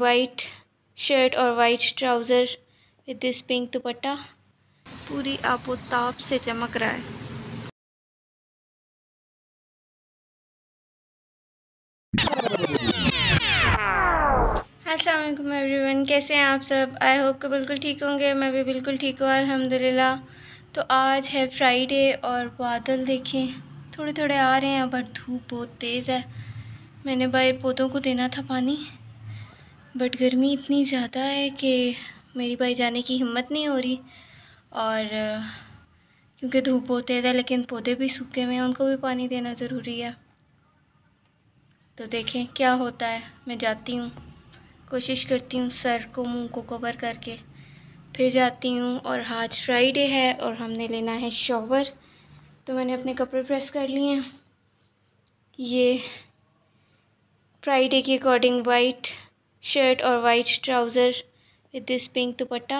white shirt और white trouser with this pink dupatta पूरी आपो ताप से चमक रहा है असलम एवरीवन कैसे हैं आप सब आई होप कि बिल्कुल ठीक होंगे मैं भी बिल्कुल ठीक हूँ अल्हम्दुलिल्लाह तो आज है फ्राइडे और बादल देखें थोड़े थोड़े आ रहे हैं बट धूप बहुत तेज़ है मैंने बाहर पौधों को देना था पानी बट गर्मी इतनी ज़्यादा है कि मेरी भाई जाने की हिम्मत नहीं हो रही और क्योंकि धूप बहुत तेज़ है लेकिन पौधे भी सूखे हुए हैं उनको भी पानी देना ज़रूरी है तो देखें क्या होता है मैं जाती हूँ कोशिश करती हूँ सर को मुंह को कवर करके फिर जाती हूँ और आज फ्राइडे है और हमने लेना है शॉवर तो मैंने अपने कपड़े प्रेस कर लिए हैं ये फ्राइडे के अकॉर्डिंग वाइट शर्ट और white trouser with this pink dupatta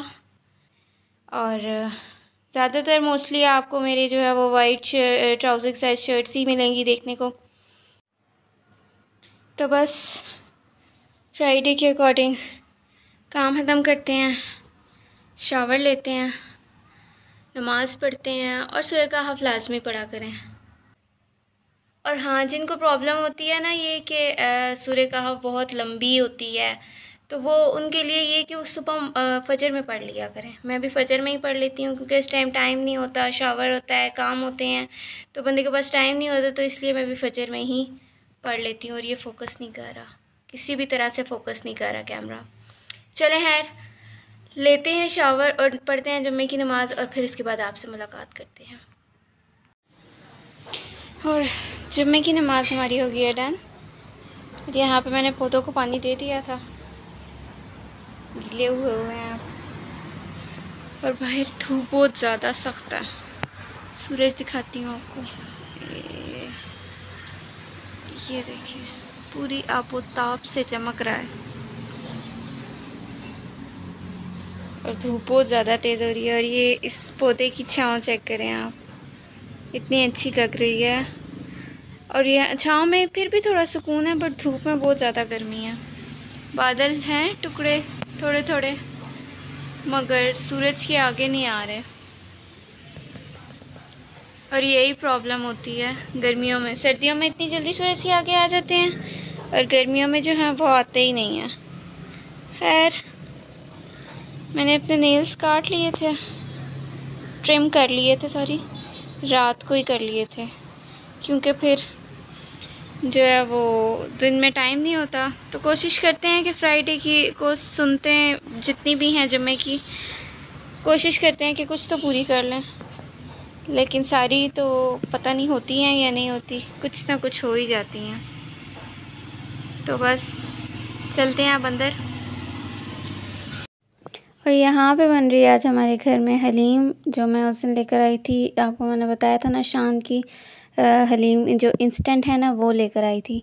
और ज़्यादातर मोस्टली आपको मेरे जो है वो वाइट ट्राउज़र साइज शर्ट्स ही मिलेंगी देखने को तो बस फ्राइडे के अकॉर्डिंग काम ख़त्म करते हैं शावर लेते हैं नमाज़ पढ़ते हैं और सुरह का हफ लाजमी पढ़ा करें और हाँ जिनको प्रॉब्लम होती है ना ये कि सूर्य कहा बहुत लंबी होती है तो वो उनके लिए ये कि वो सुबह फजर में पढ़ लिया करें मैं भी फजर में ही पढ़ लेती हूँ क्योंकि इस टाइम टाइम नहीं होता शावर होता है काम होते हैं तो बंदे के पास टाइम नहीं होता तो इसलिए मैं भी फजर में ही पढ़ लेती हूँ और ये फोकस नहीं कर रहा किसी भी तरह से फोकस नहीं कर रहा कैमरा चले खैर लेते हैं शावर और पढ़ते हैं जुम्मे की नमाज़ और फिर उसके बाद आपसे मुलाकात करते हैं और जुम्मे की नमाज़ हमारी हो गई है डन यहाँ पे मैंने पौधों को पानी दे दिया था गिले हुए हुए हैं आप और बाहर धूप बहुत ज़्यादा सख्त है सूरज दिखाती हूँ आपको ये देखिए पूरी आपो ताप से चमक रहा है और धूप बहुत ज़्यादा तेज़ हो रही है और ये इस पौधे की छाँव चेक करें आप इतनी अच्छी लग रही है और यह छाँव में फिर भी थोड़ा सुकून है बट धूप में बहुत ज़्यादा गर्मी है बादल हैं टुकड़े थोड़े थोड़े मगर सूरज के आगे नहीं आ रहे और यही प्रॉब्लम होती है गर्मियों में सर्दियों में इतनी जल्दी सूरज के आगे आ जाते हैं और गर्मियों में जो है वो आते ही नहीं हैं खैर मैंने अपने नेल्स काट लिए थे ट्रिम कर लिए थे सॉरी रात को ही कर लिए थे क्योंकि फिर जो है वो दिन में टाइम नहीं होता तो कोशिश करते हैं कि फ्राइडे की को सुनते हैं जितनी भी हैं जुम्मे की कोशिश करते हैं कि कुछ तो पूरी कर लें लेकिन सारी तो पता नहीं होती हैं या नहीं होती कुछ ना कुछ हो ही जाती हैं तो बस चलते हैं आप अंदर और यहाँ पे बन रही है आज हमारे घर में हलीम जो मैं उस दिन लेकर आई थी आपको मैंने बताया था ना शान की हलीम जो इंस्टेंट है ना वो लेकर आई थी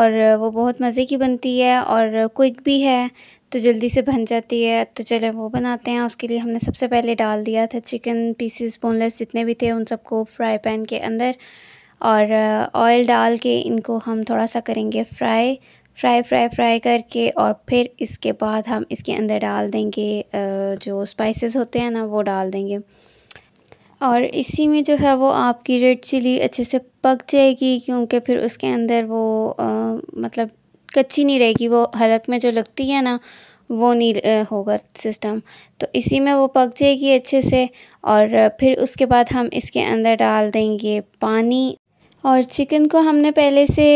और वो बहुत मज़े की बनती है और क्विक भी है तो जल्दी से बन जाती है तो चले वो बनाते हैं उसके लिए हमने सबसे पहले डाल दिया था चिकन पीसीस बोनलेस जितने भी थे उन सबको फ्राई पैन के अंदर और ऑयल डाल के इनको हम थोड़ा सा करेंगे फ्राई फ्राई फ्राई फ्राई करके और फिर इसके बाद हम इसके अंदर डाल देंगे जो स्पाइसेस होते हैं ना वो डाल देंगे और इसी में जो है वो आपकी रेड चिली अच्छे से पक जाएगी क्योंकि फिर उसके अंदर वो आ, मतलब कच्ची नहीं रहेगी वो हलक में जो लगती है ना वो नहीं होगा सिस्टम तो इसी में वो पक जाएगी अच्छे से और फिर उसके बाद हम इसके अंदर डाल देंगे पानी और चिकन को हमने पहले से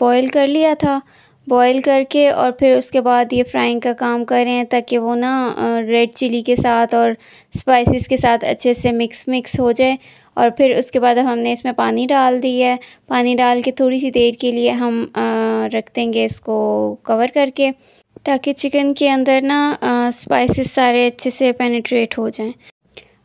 बॉईल कर लिया था बॉईल करके और फिर उसके बाद ये फ्राइंग का काम करें ताकि वो ना रेड चिली के साथ और स्पाइसेस के साथ अच्छे से मिक्स मिक्स हो जाए और फिर उसके बाद हमने इसमें पानी डाल दिया है पानी डाल के थोड़ी सी देर के लिए हम रख देंगे इसको कवर करके ताकि चिकन के अंदर ना स्पाइसेस सारे अच्छे से पेनिट्रेट हो जाएँ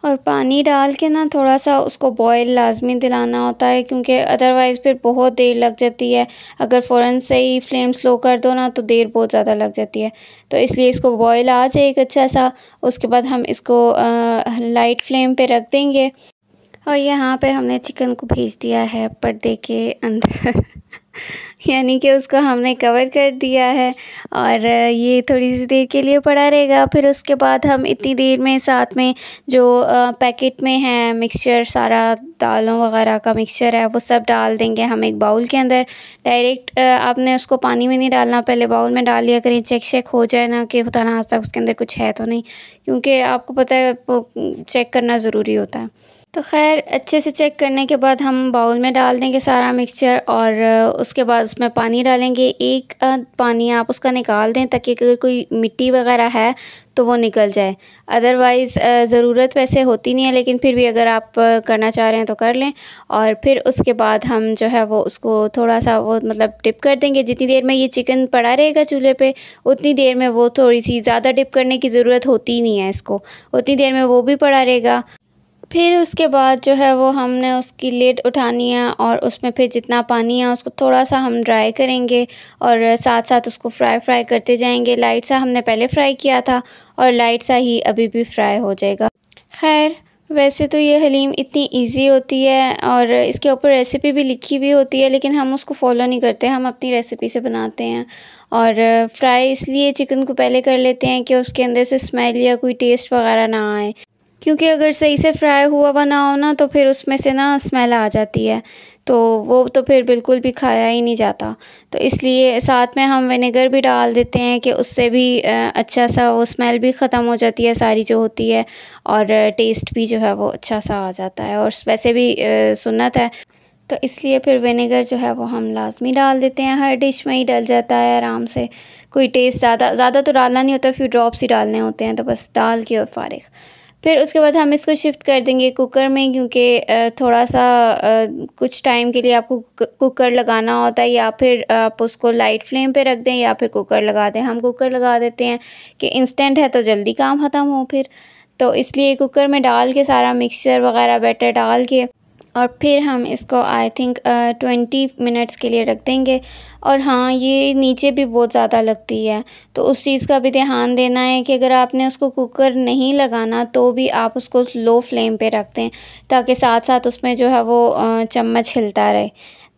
और पानी डाल के ना थोड़ा सा उसको बॉयल लाजमी दिलाना होता है क्योंकि अदरवाइज़ फिर बहुत देर लग जाती है अगर फ़ौरन से ही फ्लेम स्लो कर दो ना तो देर बहुत ज़्यादा लग जाती है तो इसलिए इसको बॉयल आ जाए एक अच्छा सा उसके बाद हम इसको आ, लाइट फ्लेम पे रख देंगे और यहाँ पे हमने चिकन को भेज दिया है पर्दे के अंदर यानी कि उसको हमने कवर कर दिया है और ये थोड़ी सी देर के लिए पड़ा रहेगा फिर उसके बाद हम इतनी देर में साथ में जो पैकेट में है मिक्सचर सारा दालों वगैरह का मिक्सचर है वो सब डाल देंगे हम एक बाउल के अंदर डायरेक्ट आपने उसको पानी में नहीं डालना पहले बाउल में डाल लिया करें चेक शेक हो जाए ना कि होता ना आज तक उसके अंदर कुछ है तो नहीं क्योंकि आपको पता है चेक करना ज़रूरी होता है तो खैर अच्छे से चेक करने के बाद हम बाउल में डाल देंगे सारा मिक्सचर और उसके बाद उसमें पानी डालेंगे एक पानी आप उसका निकाल दें ताकि अगर कोई मिट्टी वगैरह है तो वो निकल जाए अदरवाइज़ ज़रूरत वैसे होती नहीं है लेकिन फिर भी अगर आप करना चाह रहे हैं तो कर लें और फिर उसके बाद हम जो है वो उसको थोड़ा सा वो मतलब डिप कर देंगे जितनी देर में ये चिकन पड़ा रहेगा चूल्हे पर उतनी देर में वो थोड़ी सी ज़्यादा डिप करने की ज़रूरत होती नहीं है इसको उतनी देर में वो भी पड़ा रहेगा फिर उसके बाद जो है वो हमने उसकी लेड उठानी है और उसमें फिर जितना पानी है उसको थोड़ा सा हम ड्राई करेंगे और साथ साथ उसको फ्राई फ्राई करते जाएंगे लाइट सा हमने पहले फ्राई किया था और लाइट सा ही अभी भी फ्राई हो जाएगा खैर वैसे तो ये हलीम इतनी इजी होती है और इसके ऊपर रेसिपी भी लिखी हुई होती है लेकिन हम उसको फॉलो नहीं करते हम अपनी रेसिपी से बनाते हैं और फ्राई इसलिए चिकन को पहले कर लेते हैं कि उसके अंदर से स्मेल या कोई टेस्ट वगैरह ना आए क्योंकि अगर सही से फ्राई हुआ हुआ ना हो ना तो फिर उसमें से ना स्मेल आ जाती है तो वो तो फिर बिल्कुल भी खाया ही नहीं जाता तो इसलिए साथ में हम विनेगर भी डाल देते हैं कि उससे भी अच्छा सा वो स्मेल भी ख़त्म हो जाती है सारी जो होती है और टेस्ट भी जो है वो अच्छा सा आ जाता है और वैसे भी सुन्नत है तो इसलिए फिर विनेगर जो है वो हम लाजमी डाल देते हैं हर डिश में ही डल जाता है आराम से कोई टेस्ट ज़्यादा ज़्यादा तो डालना नहीं होता फिर ड्रॉप्स ही डालने होते हैं तो बस डाल के और फारिग फिर उसके बाद हम इसको शिफ्ट कर देंगे कुकर में क्योंकि थोड़ा सा कुछ टाइम के लिए आपको कुकर लगाना होता है या फिर आप उसको लाइट फ्लेम पे रख दें या फिर कुकर लगा दें हम कुकर लगा देते हैं कि इंस्टेंट है तो जल्दी काम ख़त्म हो फिर तो इसलिए कुकर में डाल के सारा मिक्सचर वगैरह बैटर डाल के और फिर हम इसको आई थिंक ट्वेंटी मिनट्स के लिए रख देंगे और हाँ ये नीचे भी बहुत ज़्यादा लगती है तो उस चीज़ का भी ध्यान देना है कि अगर आपने उसको कुकर नहीं लगाना तो भी आप उसको लो फ्लेम पे रख दें ताकि साथ साथ उसमें जो है वो चम्मच हिलता रहे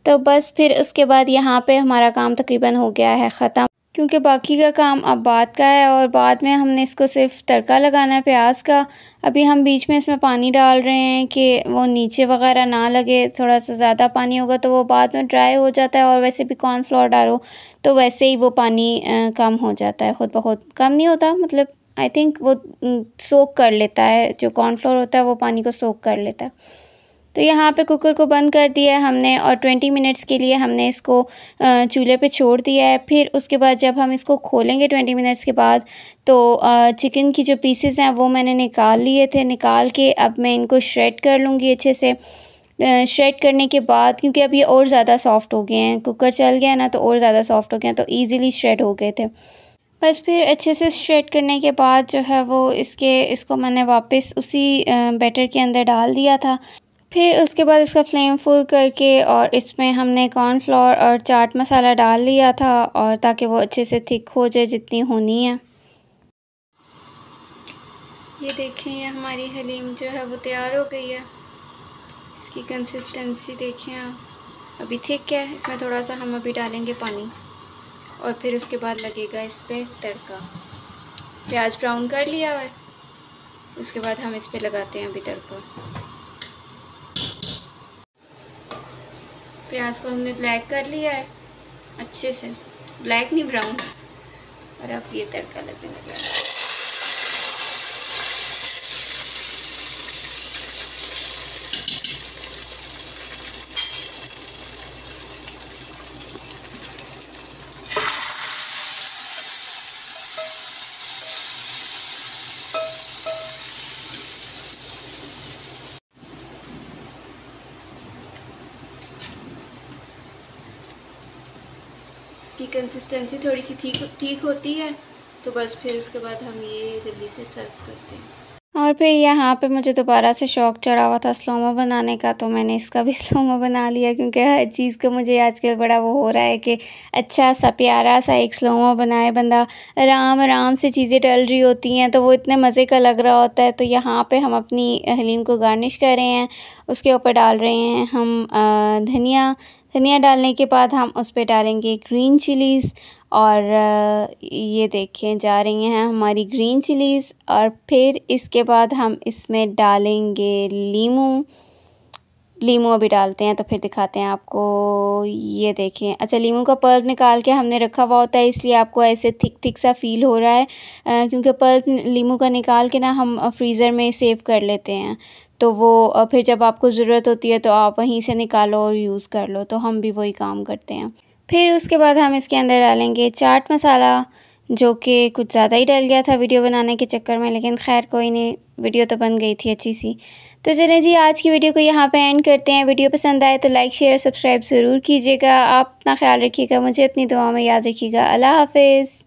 तो बस फिर उसके बाद यहाँ पे हमारा काम तकरीबन हो गया है ख़त्म क्योंकि बाकी का काम अब बाद का है और बाद में हमने इसको सिर्फ तड़का लगाना है प्याज का अभी हम बीच में इसमें पानी डाल रहे हैं कि वो नीचे वगैरह ना लगे थोड़ा सा ज़्यादा पानी होगा तो वो बाद में ड्राई हो जाता है और वैसे भी कॉर्नफ्लोर डालो तो वैसे ही वो पानी कम हो जाता है ख़ुद ब खुद कम नहीं होता मतलब आई थिंक वो सोख कर लेता है जो कॉर्नफ्लोर होता है वो पानी को सोख कर लेता है तो यहाँ पे कुकर को बंद कर दिया हमने और 20 मिनट्स के लिए हमने इसको चूल्हे पे छोड़ दिया है फिर उसके बाद जब हम इसको खोलेंगे 20 मिनट्स के बाद तो चिकन की जो पीसेस हैं वो मैंने निकाल लिए थे निकाल के अब मैं इनको श्रेड कर लूँगी अच्छे से श्रेड करने के बाद क्योंकि अब ये और ज़्यादा सॉफ्ट हो गए हैं कुकर चल गया ना तो और ज़्यादा सॉफ्ट हो गया तो ईज़िली श्रेड हो गए थे बस फिर अच्छे से श्रेड करने के बाद जो है वो इसके इसको मैंने वापस उसी बैटर के अंदर डाल दिया था फिर उसके बाद इसका फ्लेम फुल करके और इसमें हमने कॉर्नफ्लोर और चाट मसाला डाल लिया था और ताकि वो अच्छे से थिक हो जाए जितनी होनी है ये देखें ये हमारी हलीम जो है वो तैयार हो गई है इसकी कंसिस्टेंसी देखें आप अभी थिक है इसमें थोड़ा सा हम अभी डालेंगे पानी और फिर उसके बाद लगेगा इस पर तड़का प्याज ब्राउन कर लिया है उसके बाद हम इस पर लगाते हैं अभी तड़का प्याज को हमने ब्लैक कर लिया है अच्छे से ब्लैक नहीं ब्राउन और अब ये तड़का लगने लगा कंसिस्टेंसी थोड़ी सी ठीक ठीक होती है तो बस फिर उसके बाद हम ये जल्दी से सर्व करते हैं और फिर यहाँ पे मुझे दोबारा से शौक़ चढ़ा हुआ था स्लोमो बनाने का तो मैंने इसका भी स्लोमो बना लिया क्योंकि हर चीज़ का मुझे आजकल बड़ा वो हो रहा है कि अच्छा सा प्यारा सा एक स्लोमो बनाए बंदा आराम आराम से चीज़ें टल रही होती हैं तो वो इतने मज़े का लग रहा होता है तो यहाँ पे हम अपनी हलीम को गार्निश कर रहे हैं उसके ऊपर डाल रहे हैं हम धनिया धनिया डालने के बाद हम उस पर डालेंगे ग्रीन चिलीज़ और ये देखें जा रही हैं हमारी ग्रीन चिलीज़ और फिर इसके बाद हम इसमें डालेंगे लीमू लीमू अभी डालते हैं तो फिर दिखाते हैं आपको ये देखें अच्छा लीमू का पल्प निकाल के हमने रखा हुआ होता है इसलिए आपको ऐसे थिक थिक सा फील हो रहा है आ, क्योंकि पल्प लीमू का निकाल के ना हम फ्रीज़र में सेव कर लेते हैं तो वो फिर जब आपको ज़रूरत होती है तो आप वहीं से निकालो और यूज़ कर लो तो हम भी वही काम करते हैं फिर उसके बाद हम इसके अंदर डालेंगे चाट मसाला जो कि कुछ ज़्यादा ही डल गया था वीडियो बनाने के चक्कर में लेकिन खैर कोई नहीं वीडियो तो बन गई थी अच्छी सी तो चलें जी आज की वीडियो को यहाँ पे एंड करते हैं वीडियो पसंद आए तो लाइक शेयर सब्सक्राइब ज़रूर कीजिएगा आप अपना ख्याल रखिएगा मुझे अपनी दुआ में याद रखिएगा अल्लाह हाफिज़